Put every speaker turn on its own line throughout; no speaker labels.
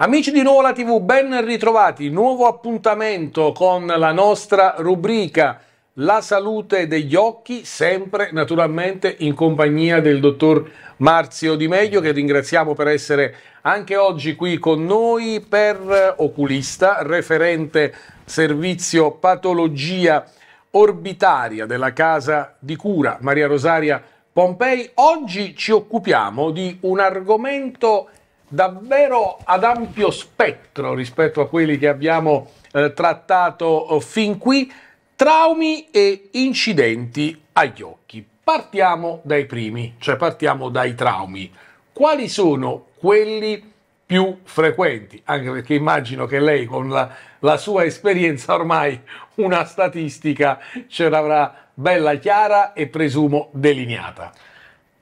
Amici di Nuovo la TV, ben ritrovati, nuovo appuntamento con la nostra rubrica La salute degli occhi, sempre naturalmente in compagnia del dottor Marzio Di Meglio che ringraziamo per essere anche oggi qui con noi per oculista, referente servizio patologia orbitaria della casa di cura Maria Rosaria Pompei. Oggi ci occupiamo di un argomento davvero ad ampio spettro rispetto a quelli che abbiamo eh, trattato eh, fin qui, traumi e incidenti agli occhi. Partiamo dai primi, cioè partiamo dai traumi. Quali sono quelli più frequenti? Anche perché immagino che lei con la, la sua esperienza ormai una statistica ce l'avrà bella chiara e presumo delineata.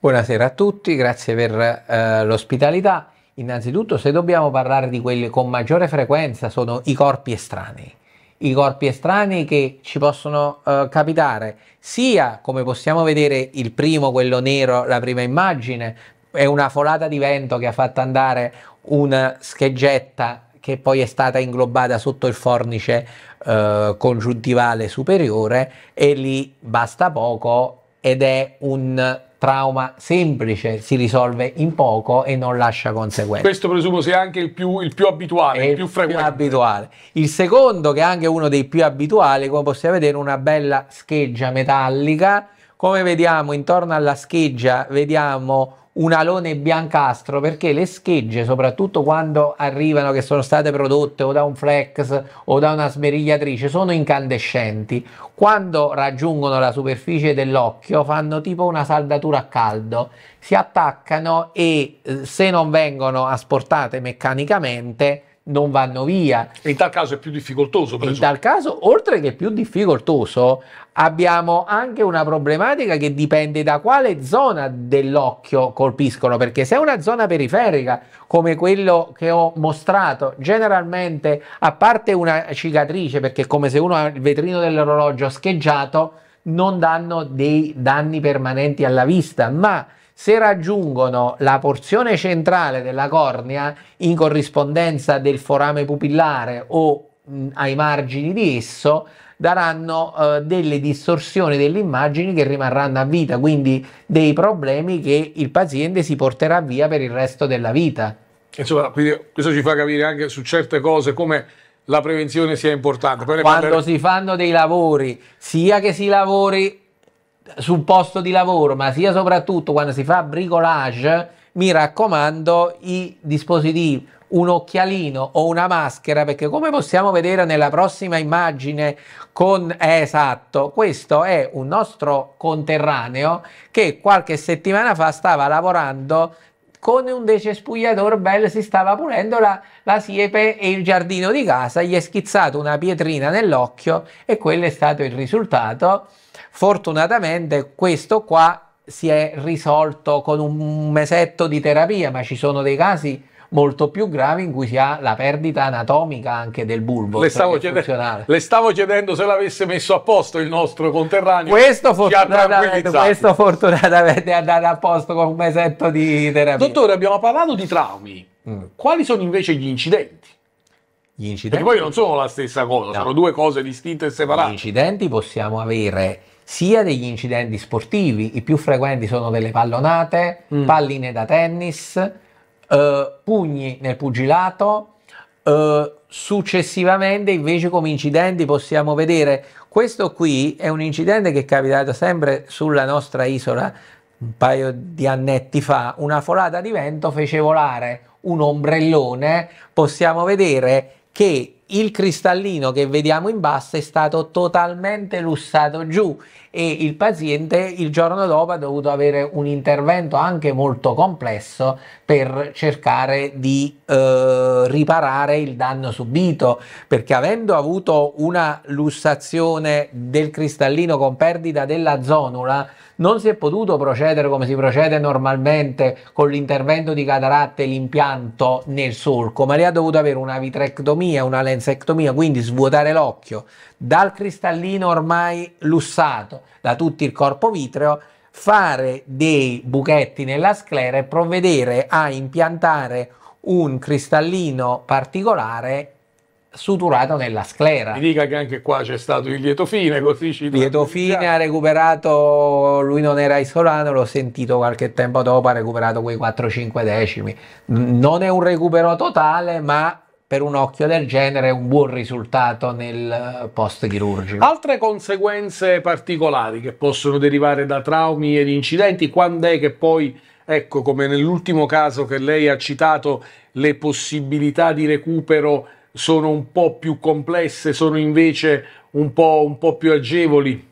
Buonasera a tutti, grazie per eh, l'ospitalità. Innanzitutto, se dobbiamo parlare di quelli con maggiore frequenza, sono i corpi estranei. I corpi estranei che ci possono eh, capitare, sia come possiamo vedere il primo, quello nero, la prima immagine, è una folata di vento che ha fatto andare una scheggetta che poi è stata inglobata sotto il fornice eh, congiuntivale superiore e lì basta poco ed è un trauma semplice si risolve in poco e non lascia conseguenze. Questo presumo sia anche il più, il più abituale, il, più frequente. Più abituale. Il secondo, che è anche uno dei più abituali, come possiamo vedere, una bella scheggia metallica. Come vediamo intorno alla scheggia, vediamo un alone biancastro perché le schegge, soprattutto quando arrivano che sono state prodotte o da un flex o da una smerigliatrice, sono incandescenti. Quando raggiungono la superficie dell'occhio fanno tipo una saldatura a caldo, si attaccano e eh, se non vengono asportate meccanicamente non vanno via. E in tal caso è più difficoltoso. In tal caso, oltre che più difficoltoso, abbiamo anche una problematica che dipende da quale zona dell'occhio colpiscono, perché se è una zona periferica, come quello che ho mostrato, generalmente, a parte una cicatrice, perché è come se uno ha il vetrino dell'orologio scheggiato, non danno dei danni permanenti alla vista, ma se raggiungono la porzione centrale della cornea in corrispondenza del forame pupillare o mh, ai margini di esso, daranno eh, delle distorsioni delle immagini che rimarranno a vita, quindi dei problemi che il paziente si porterà via per il resto della vita.
Insomma, questo ci fa capire anche su certe cose come la prevenzione sia importante. Quando parleremo... si fanno
dei lavori, sia che si lavori sul posto di lavoro, ma sia soprattutto quando si fa bricolage, mi raccomando i dispositivi, un occhialino o una maschera, perché come possiamo vedere nella prossima immagine con eh, esatto, questo è un nostro conterraneo che qualche settimana fa stava lavorando con un decespugliatore bel si stava pulendo la, la, siepe e il giardino di casa, gli è schizzato una pietrina nell'occhio e quello è stato il risultato. Fortunatamente questo qua si è risolto con un mesetto di terapia, ma ci sono dei casi molto più gravi in cui si ha la perdita anatomica anche del bulbo. Le cioè stavo,
chiedendo, le stavo chiedendo se l'avesse messo a posto il nostro conterraneo. Questo
fortunatamente, questo fortunatamente è andato a posto con un mesetto di terapia. Dottore, abbiamo
parlato di traumi. Mm. Quali sono invece gli incidenti? Gli incidenti... Perché poi non sono la stessa cosa, no. sono due cose distinte e separate. Gli
incidenti possiamo avere sia degli incidenti sportivi, i più frequenti sono delle pallonate, mm. palline da tennis, eh, pugni nel pugilato, eh, successivamente invece come incidenti possiamo vedere questo qui è un incidente che è capitato sempre sulla nostra isola un paio di annetti fa, una folata di vento fece volare un ombrellone, possiamo vedere che il cristallino che vediamo in basso è stato totalmente lussato giù e il paziente il giorno dopo ha dovuto avere un intervento anche molto complesso per cercare di eh, riparare il danno subito perché avendo avuto una lussazione del cristallino con perdita della zonula non si è potuto procedere come si procede normalmente con l'intervento di cataratta e l'impianto nel solco ma lei ha dovuto avere una vitrectomia una lente l'insectomia, quindi svuotare l'occhio dal cristallino ormai lussato da tutto il corpo vitreo, fare dei buchetti nella sclera e provvedere a impiantare un cristallino particolare suturato nella sclera. Mi dica che anche qua c'è stato il lieto fine, così ci Lieto fine ha recuperato, lui non era isolato, l'ho sentito qualche tempo dopo, ha recuperato quei 4-5 decimi. Non è un recupero totale, ma per un occhio del genere un buon risultato nel eh, post chirurgico. Altre
conseguenze
particolari che possono
derivare da traumi ed incidenti, quando è che poi, ecco come nell'ultimo caso che lei ha citato, le possibilità di recupero sono un po' più complesse, sono invece un po', un po più agevoli?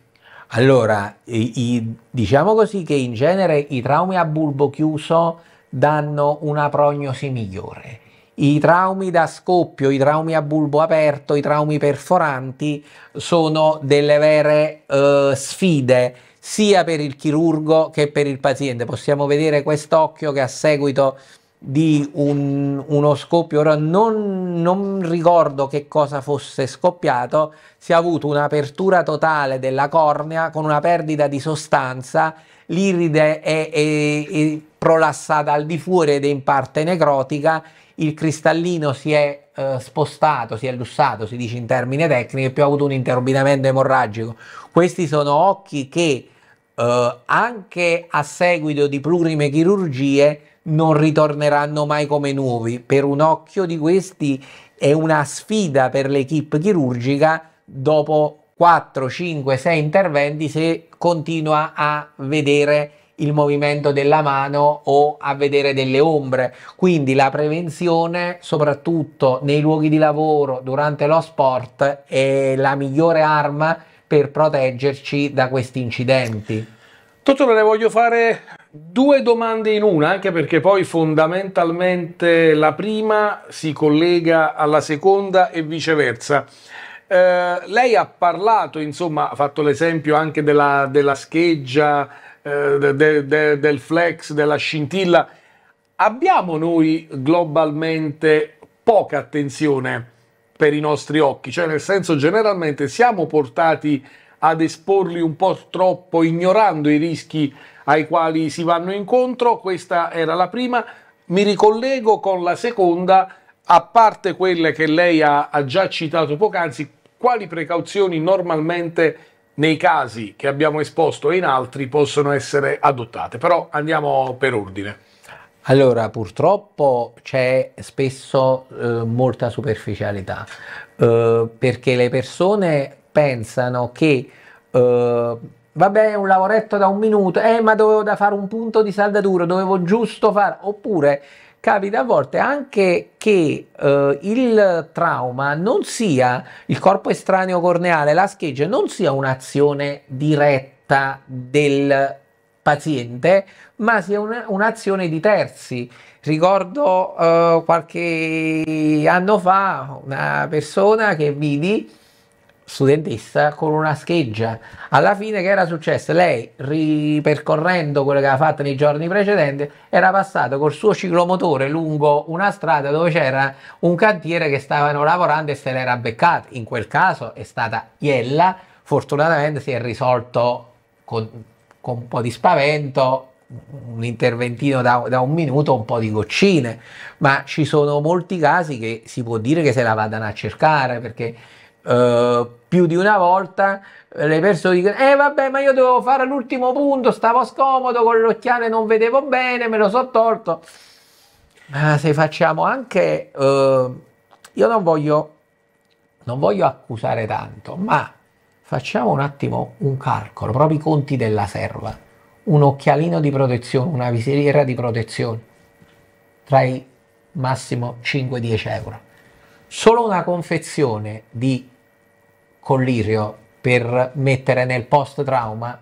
Allora, i, i, diciamo così che in genere i traumi a bulbo chiuso danno una prognosi migliore i traumi da scoppio, i traumi a bulbo aperto, i traumi perforanti sono delle vere eh, sfide sia per il chirurgo che per il paziente. Possiamo vedere quest'occhio che a seguito di un, uno scoppio, ora non, non, ricordo che cosa fosse scoppiato, si è avuto un'apertura totale della cornea con una perdita di sostanza, l'iride è, è, è prolassata al di fuori ed è in parte necrotica il cristallino si è eh, spostato, si è lussato, si dice in termini tecnici, e più ha avuto un interorbinamento emorragico. Questi sono occhi che eh, anche a seguito di plurime chirurgie non ritorneranno mai come nuovi. Per un occhio di questi è una sfida per l'equipe chirurgica dopo 4, 5, 6 interventi se continua a vedere il movimento della mano o a vedere delle ombre. Quindi la prevenzione, soprattutto nei luoghi di lavoro, durante lo sport, è la migliore arma per proteggerci da questi incidenti.
Dottore, le voglio fare due domande in una, anche perché poi fondamentalmente la prima si collega alla seconda e viceversa. Eh, lei ha parlato, insomma, ha fatto l'esempio anche della, della scheggia eh, de, de, del flex, della scintilla. Abbiamo noi globalmente poca attenzione per i nostri occhi, cioè nel senso generalmente siamo portati ad esporli un po' troppo ignorando i rischi ai quali si vanno incontro, questa era la prima, mi ricollego con la seconda, a parte quelle che lei ha, ha già citato poc'anzi, quali precauzioni normalmente nei casi che abbiamo esposto e in altri possono essere adottate. Però andiamo per ordine.
Allora, purtroppo c'è spesso eh, molta superficialità, eh, perché le persone pensano che eh, vabbè, un lavoretto da un minuto, eh, ma dovevo da fare un punto di saldatura, dovevo giusto fare, oppure capita a volte anche che eh, il trauma non sia, il corpo estraneo corneale, la scheggia, non sia un'azione diretta del paziente, ma sia una, un'azione di terzi. Ricordo eh, qualche anno fa una persona che vidi studentessa con una scheggia. Alla fine che era successo? Lei, ripercorrendo quello che aveva fatto nei giorni precedenti, era passata col suo ciclomotore lungo una strada dove c'era un cantiere che stavano lavorando e se l'era beccata. In quel caso è stata Iella, fortunatamente si è risolto con, con un po' di spavento un interventino da, da, un minuto, un po' di goccine, ma ci sono molti casi che si può dire che se la vadano a cercare perché eh, più di una volta eh, le persone dicono: Eh, vabbè, ma io dovevo fare l'ultimo punto, stavo scomodo con l'occhiale, non vedevo bene, me lo so torto. Ma se facciamo anche. Uh, io non voglio, non voglio accusare tanto, ma facciamo un attimo un calcolo, proprio i conti della serva. Un occhialino di protezione, una visiera di protezione tra i massimo 5-10 euro. Solo una confezione di Collirio per mettere nel post-trauma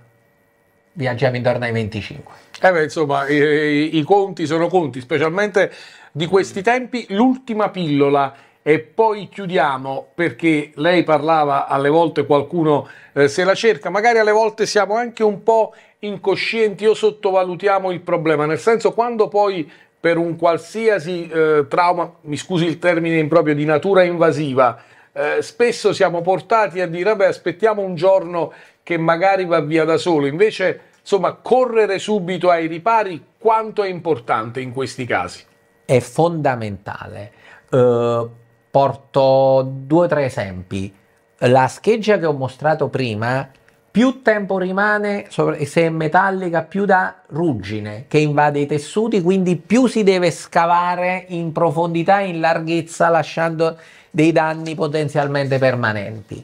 viaggiamo intorno ai 25.
Eh beh, insomma, i, i conti sono conti, specialmente di questi tempi. L'ultima pillola e poi chiudiamo perché lei parlava alle volte qualcuno eh, se la cerca, magari alle volte siamo anche un po' incoscienti o sottovalutiamo il problema, nel senso quando poi per un qualsiasi eh, trauma, mi scusi il termine improprio, di natura invasiva, eh, spesso siamo portati a dire vabbè aspettiamo un giorno che magari va via da solo, invece insomma correre subito ai ripari quanto è importante in questi casi?
È fondamentale. Uh, porto due o tre esempi. La scheggia che ho mostrato prima più tempo rimane e se è metallica più da ruggine che invade i tessuti quindi più si deve scavare in profondità e in larghezza lasciando dei danni potenzialmente permanenti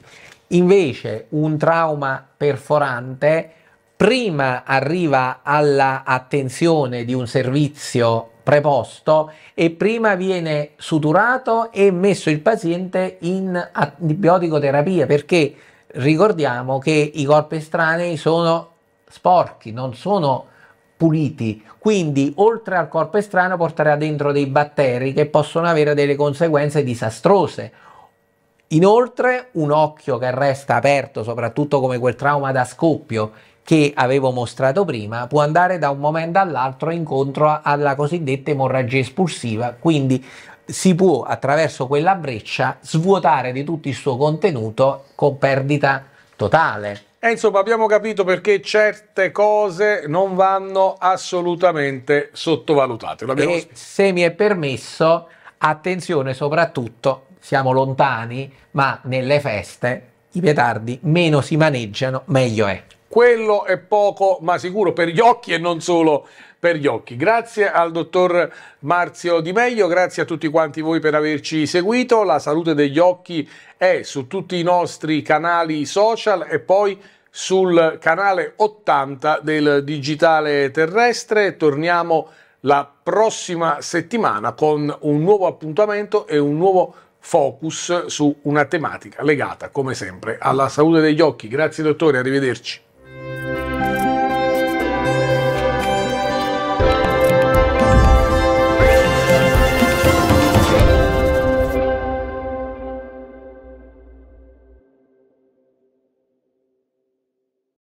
invece un trauma perforante prima arriva all'attenzione di un servizio preposto e prima viene suturato e messo il paziente in antibiotico terapia perché ricordiamo che i corpi estranei sono sporchi, non sono puliti, quindi oltre al corpo estraneo porterà dentro dei batteri che possono avere delle conseguenze disastrose. Inoltre un occhio che resta aperto, soprattutto come quel trauma da scoppio che avevo mostrato prima, può andare da un momento all'altro incontro alla cosiddetta emorragia espulsiva, quindi si può attraverso quella breccia svuotare di tutto il suo contenuto con perdita totale.
E eh, insomma abbiamo capito perché certe cose non vanno assolutamente sottovalutate. E
se mi è permesso, attenzione soprattutto, siamo lontani, ma nelle feste i petardi meno si maneggiano meglio è
quello è poco ma sicuro per gli occhi e non solo per gli occhi. Grazie al dottor Marzio Di Meglio, grazie a tutti quanti voi per averci seguito. La salute degli occhi è su tutti i nostri canali social e poi sul canale 80 del digitale terrestre. Torniamo la prossima settimana con un nuovo appuntamento e un nuovo focus su una tematica legata come sempre alla salute degli occhi. Grazie dottore, arrivederci.